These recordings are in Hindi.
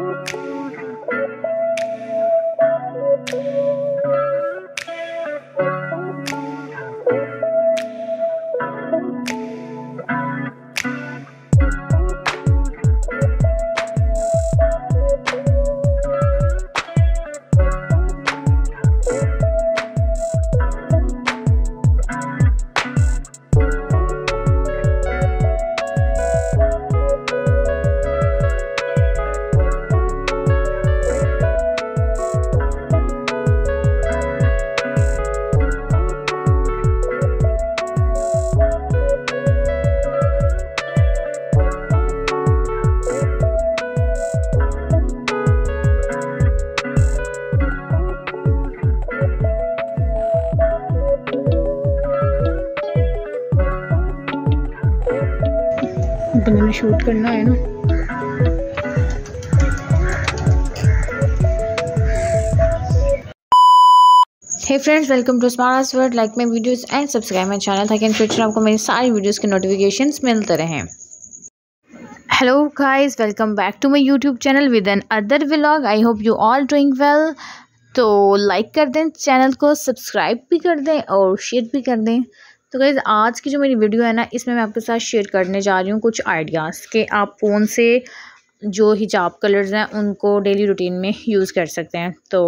Thank you. बंदे ने शूट करना है ना hey friends welcome to smart word like my videos and subscribe my channel ताकि इन फ्यूचर आपको मेरी सारी वीडियोस के नोटिफिकेशन मिलते रहें hello guys welcome back to my YouTube channel with another vlog I hope you all doing well तो लाइक कर दें चैनल को सब्सक्राइब भी कर दें और शेयर भी कर दें तो गैज़ आज की जो मेरी वीडियो है ना इसमें मैं आपके साथ शेयर करने जा रही हूँ कुछ आइडियाज़ के आप फ़ोन से जो हिजाब कलर्स हैं उनको डेली रूटीन में यूज़ कर सकते हैं तो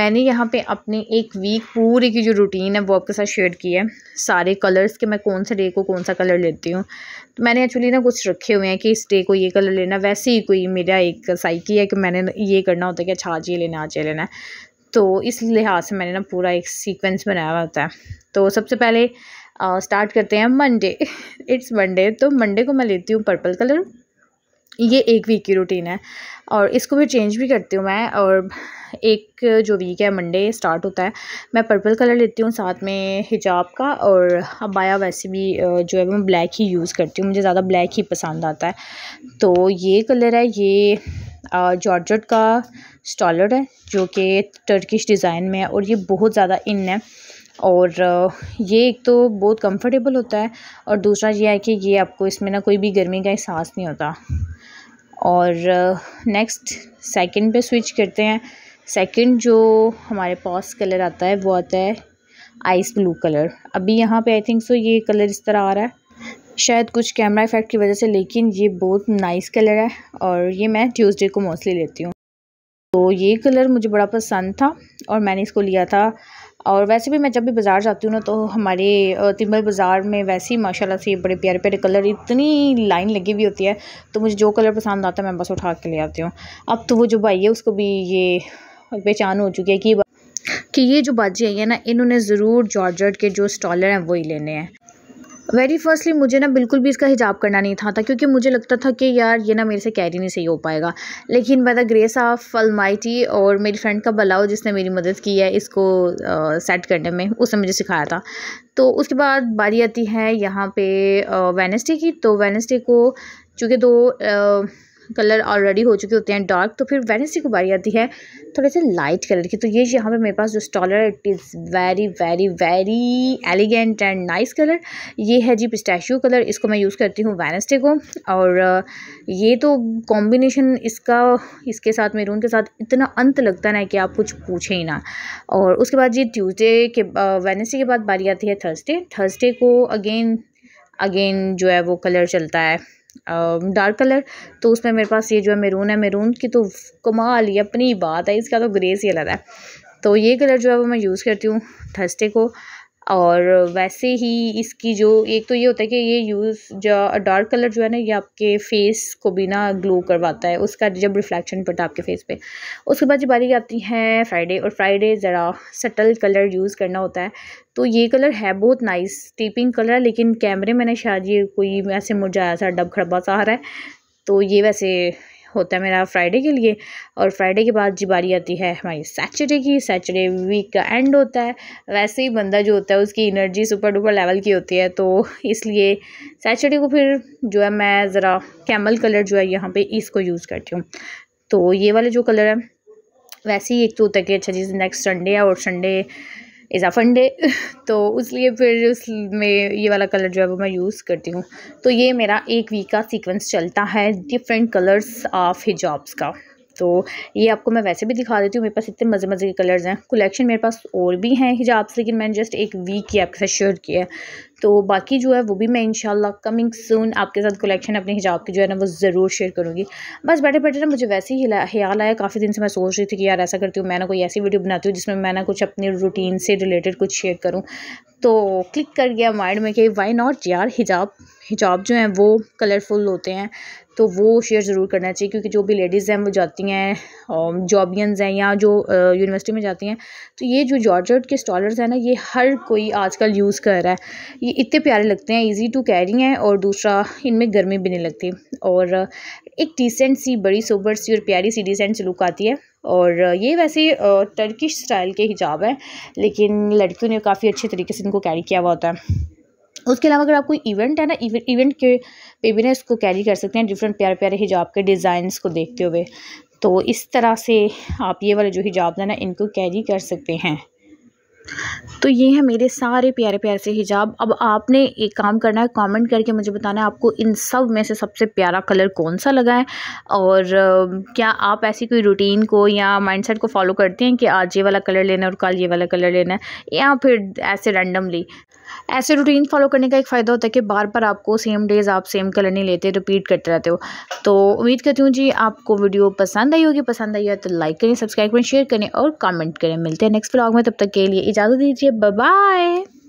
मैंने यहाँ पे अपनी एक वीक पूरी की जो रूटीन है वो आपके साथ शेयर की है सारे कलर्स के मैं कौन से डे को कौन सा कलर लेती हूँ तो मैंने एक्चुअली ना कुछ रखे हुए हैं कि इस डे को ये कलर लेना वैसे ही कोई मेरा एक साइकी है कि मैंने ये करना होता है कि अच्छा आज ये लेना आज ये लेना है तो इस लिहाज से मैंने ना पूरा एक सीक्वेंस बनाया हुआ होता है तो सबसे पहले स्टार्ट करते हैं मंडे इट्स मंडे तो मंडे को मैं लेती हूँ पर्पल कलर ये एक वीक की रूटीन है और इसको भी चेंज भी करती हूँ मैं और एक जो वीक है मंडे स्टार्ट होता है मैं पर्पल कलर लेती हूँ साथ में हिजाब का और अबाया वैसे भी जो है मैं ब्लैक ही यूज़ करती हूँ मुझे ज़्यादा ब्लैक ही पसंद आता है तो ये कलर है ये जॉर्जट का स्टॉलर है जो कि टर्किश डिज़ाइन में है और ये बहुत ज़्यादा इन है और ये एक तो बहुत कंफर्टेबल होता है और दूसरा ये है कि ये आपको इसमें ना कोई भी गर्मी का एहसास नहीं होता और नेक्स्ट सेकंड पे स्विच करते हैं सेकंड जो हमारे पास कलर आता है वो आता है आइस ब्लू कलर अभी यहाँ पे आई थिंक सो ये कलर इस तरह आ रहा है शायद कुछ कैमरा इफेक्ट की वजह से लेकिन ये बहुत नाइस कलर है और ये मैं ट्यूसडे को मोस्टली लेती हूँ तो ये कलर मुझे बड़ा पसंद था और मैंने इसको लिया था और वैसे भी मैं जब भी बाज़ार जाती हूँ ना तो हमारे तिम्बल बाज़ार में वैसे ही माशाल्लाह से बड़े प्यारे प्यारे कलर इतनी लाइन लगी हुई होती है तो मुझे जो कलर पसंद आता है मैं बस उठा के ले आती हूँ अब तो वो जो भाई है उसको भी ये पहचान हो चुकी है कि कि ये जो बाजी आई है ना इन्होंने ज़रूर जॉर्जट के जो स्टॉलर हैं वही लेने हैं वेरी फर्स्टली मुझे ना बिल्कुल भी इसका हिजाब करना नहीं था, था क्योंकि मुझे लगता था कि यार ये ना मेरे से कैरी नहीं सही हो पाएगा लेकिन by the grace of Almighty और मेरी फ्रेंड का बलाओ जिसने मेरी मदद की है इसको आ, सेट करने में उसने मुझे सिखाया था तो उसके बाद बारी आती है यहाँ पे वेनसडे की तो वेनसडे को चूँकि दो आ, कलर ऑलरेडी हो चुके होते हैं डार्क तो फिर वेनेसडे को बारी आती है थोड़े से लाइट कलर की तो ये यहाँ पे मेरे पास जो स्टॉलर है it is very very very elegant and nice colour ये है जी पिस्टैशियो कलर इसको मैं यूज़ करती हूँ वेनेसडे को और ये तो कॉम्बिनेशन इसका इसके साथ मेरून के साथ इतना अंत लगता ना कि आप कुछ पूछें ही ना और उसके बाद जी ट्यूज़डे के वेनेसडे के बाद बारी आती है थर्सडे थर्सडे को अगेन अगेन जो है वो कलर चलता है डार्क कलर तो उसमें मेरे पास ये जो है मेरून है मेरून की तो कमाल ही अपनी बात है इसका तो ग्रेस ही अलग है तो ये कलर जो है वो मैं यूज़ करती हूँ थर्सडे को और वैसे ही इसकी जो एक तो ये होता है कि ये यूज़ जो डार्क कलर जो है ना ये आपके फेस को भी ना ग्लो करवाता है उसका जब रिफ्लेक्शन पड़ता है आपके फेस पे उसके बाद जब बारी आती है फ्राइडे और फ्राइडे ज़रा सटल कलर यूज़ करना होता है तो ये कलर है बहुत नाइस टीपिंग कलर है लेकिन कैमरे में ना शायद ये कोई ऐसे मुरझाया सा डब खड़बा सा आ रहा है तो ये वैसे होता है मेरा फ्राइडे के लिए और फ्राइडे के बाद जी बारी आती है हमारी सैटरडे की सैटरडे वीक का एंड होता है वैसे ही बंदा जो होता है उसकी एनर्जी सुपर डुपर लेवल की होती है तो इसलिए सैटरडे को फिर जो है मैं ज़रा कैमल कलर जो है यहाँ पर इसको यूज़ करती हूँ तो ये वाला जो कलर है वैसे ही एक तो होता है कि अच्छा जी नेक्स्ट संडे है और संडे इजाफन डे तो लिए फिर उसमें ये वाला कलर जो है वो मैं यूज़ करती हूँ तो ये मेरा एक वीक का सीक्वेंस चलता है डिफरेंट कलर्स ऑफ हिजाब्स का तो ये आपको मैं वैसे भी दिखा देती हूँ मेरे पास इतने मज़े मज़े के कलर्स हैं कलेक्शन मेरे पास और भी हैं हिजाब्स लेकिन मैंने जस्ट एक वीक ही आपके साथ शेयर किया है तो बाकी जो है वो भी मैं इन कमिंग सून आपके साथ कलेक्शन अपने हिजाब की जो है ना वो ज़रूर शेयर करूँगी बस बैठे बैठे ना मुझे वैसे ही ख्याल आया काफ़ी दिन से मैं सोच रही थी कि यार ऐसा करती हूँ मैं ना कोई ऐसी वीडियो बनाती हूँ जिसमें मैं ना कुछ अपने रूटीन से रिलेटेड कुछ शेयर करूँ तो क्लिक कर गया माइंड में कि वाई नॉट यार हिजाब हिजाब जो हैं वो कलरफुल होते हैं तो वो शेयर ज़रूर करना चाहिए क्योंकि जो भी लेडीज़ हैं वो जाती हैं जॉबियंस हैं या जो यूनिवर्सिटी में जाती हैं तो ये जो जॉर्जर्ट के स्टॉलर्स हैं ना ये हर कोई आजकल यूज़ कर रहा है ये इतने प्यारे लगते हैं इजी टू कैरी हैं और दूसरा इनमें गर्मी भी नहीं लगती और एक डिसेंट सी बड़ी सोबर सी और प्यारी सी डिसेंट लुक आती है और ये वैसे टर्किश स्टाइल के हिजाब हैं लेकिन लड़कियों ने काफ़ी अच्छे तरीके से इनको कैरी किया हुआ होता है उसके अलावा अगर आप कोई इवेंट है ना इवेंट के पे भी ना इसको कैरी कर सकते हैं डिफरेंट प्यारे प्यारे हिजाब के डिज़ाइंस को देखते हुए तो इस तरह से आप ये वाले जो हिजाब है ना इनको कैरी कर सकते हैं तो ये हैं मेरे सारे प्यारे प्यारे से हिजाब अब आपने एक काम करना है कमेंट करके मुझे बताना है आपको इन सब में से सबसे प्यारा कलर कौन सा लगा है और क्या आप ऐसी कोई रूटीन को या माइंडसेट को फॉलो करते हैं कि आज ये वाला कलर लेना है और कल ये वाला कलर लेना है या फिर ऐसे रैंडमली ऐसे रूटीन फॉलो करने का एक फ़ायदा होता है कि बार बार आपको सेम डेज़ आप सेम कलर नहीं लेते रिपीट करते रहते हो तो उम्मीद करती हूँ जी आपको वीडियो पसंद आई होगी पसंद आई है तो लाइक करें सब्सक्राइब करें शेयर करें और कमेंट करें मिलते हैं नेक्स्ट ब्लॉग में तब तक के लिए इजाज़त दीजिए बाय